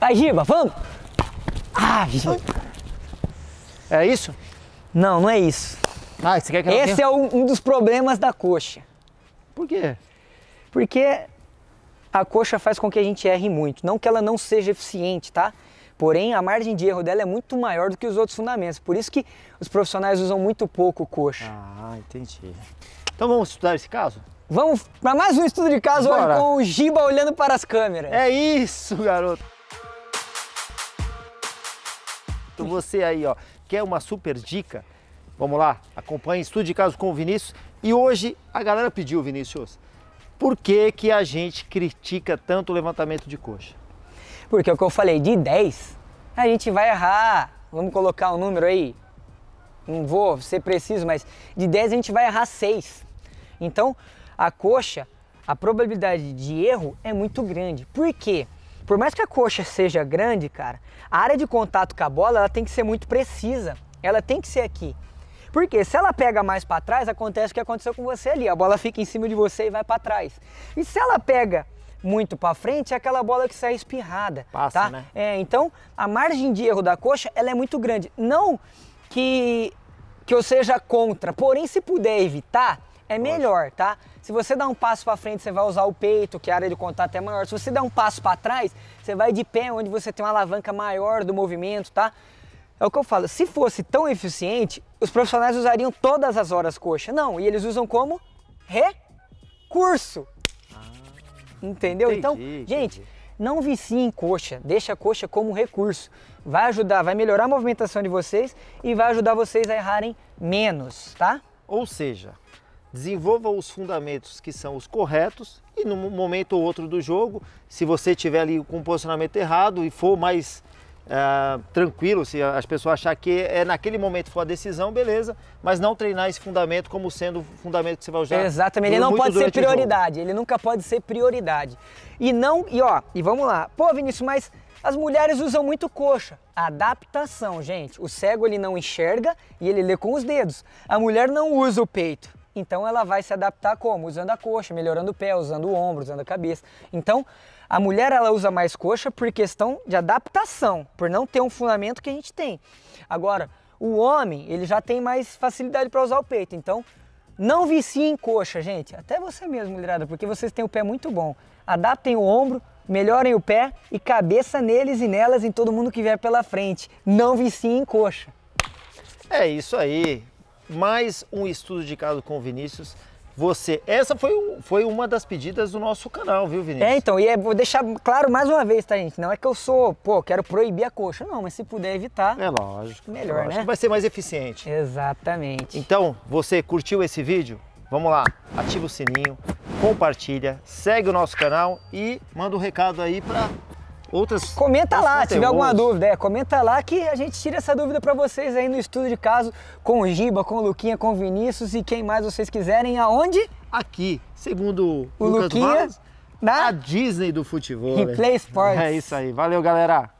Vai, Giba, vamos! Ah, Giba. É isso? Não, não é isso. Ah, você quer que Esse é um, um dos problemas da coxa. Por quê? Porque a coxa faz com que a gente erre muito. Não que ela não seja eficiente, tá? Porém, a margem de erro dela é muito maior do que os outros fundamentos. Por isso que os profissionais usam muito pouco coxa. Ah, entendi. Então vamos estudar esse caso? Vamos para mais um estudo de caso Bora. hoje com o Giba olhando para as câmeras. É isso, garoto. se Você aí, ó, quer uma super dica? Vamos lá, acompanhe Estudo de Caso com o Vinícius. E hoje a galera pediu, Vinícius, por que, que a gente critica tanto o levantamento de coxa? Porque é o que eu falei, de 10, a gente vai errar. Vamos colocar um número aí? Não vou ser preciso, mas de 10 a gente vai errar 6. Então, a coxa, a probabilidade de erro é muito grande. Por quê? Por mais que a coxa seja grande, cara, a área de contato com a bola ela tem que ser muito precisa. Ela tem que ser aqui. Porque se ela pega mais para trás, acontece o que aconteceu com você ali. A bola fica em cima de você e vai para trás. E se ela pega muito para frente, é aquela bola que sai espirrada, Passa, tá? Né? É, então a margem de erro da coxa, ela é muito grande. Não que que eu seja contra, porém se puder evitar, é melhor, tá? Se você dá um passo para frente, você vai usar o peito, que a área de contato é maior. Se você dá um passo para trás, você vai de pé, onde você tem uma alavanca maior do movimento, tá? É o que eu falo, se fosse tão eficiente, os profissionais usariam todas as horas coxa. Não, e eles usam como recurso. Ah, Entendeu? Então, entendi, então, gente, não vicie em coxa, deixa a coxa como recurso. Vai ajudar, vai melhorar a movimentação de vocês e vai ajudar vocês a errarem menos, tá? Ou seja, desenvolva os fundamentos que são os corretos e no momento ou outro do jogo, se você tiver ali com posicionamento errado e for mais uh, tranquilo, se as pessoas achar que é naquele momento for a decisão, beleza, mas não treinar esse fundamento como sendo o fundamento que você vai usar. Exatamente, ele não pode ser prioridade, ele nunca pode ser prioridade. E não, e ó, e vamos lá. Pô, Vinícius, mas as mulheres usam muito coxa. Adaptação, gente. O cego ele não enxerga e ele lê com os dedos. A mulher não usa o peito então ela vai se adaptar como? Usando a coxa, melhorando o pé, usando o ombro, usando a cabeça. Então a mulher ela usa mais coxa por questão de adaptação, por não ter um fundamento que a gente tem. Agora, o homem, ele já tem mais facilidade para usar o peito. Então, não vicie em coxa, gente. Até você mesmo, mulherada, porque vocês têm o pé muito bom. Adaptem o ombro, melhorem o pé e cabeça neles e nelas em todo mundo que vier pela frente. Não vicie em coxa. É isso aí mais um estudo de caso com o Vinícius. Você, essa foi, foi uma das pedidas do nosso canal, viu, Vinícius? É, então, e é, vou deixar claro mais uma vez, tá, gente? Não é que eu sou, pô, quero proibir a coxa, não, mas se puder evitar. É lógico. Melhor, né? lógico, né? Vai ser mais eficiente. Exatamente. Então, você curtiu esse vídeo? Vamos lá, ativa o sininho, compartilha, segue o nosso canal e manda um recado aí para outras. Comenta lá, conteúdos. tiver alguma dúvida, é, comenta lá que a gente tira essa dúvida para vocês aí no estudo de caso com o Giba, com o Luquinha, com o Vinícius e quem mais vocês quiserem. Aonde? Aqui, segundo o Lucas Luquinha, Valles, na a Disney do futebol. Replay né? Sports. É isso aí. Valeu, galera.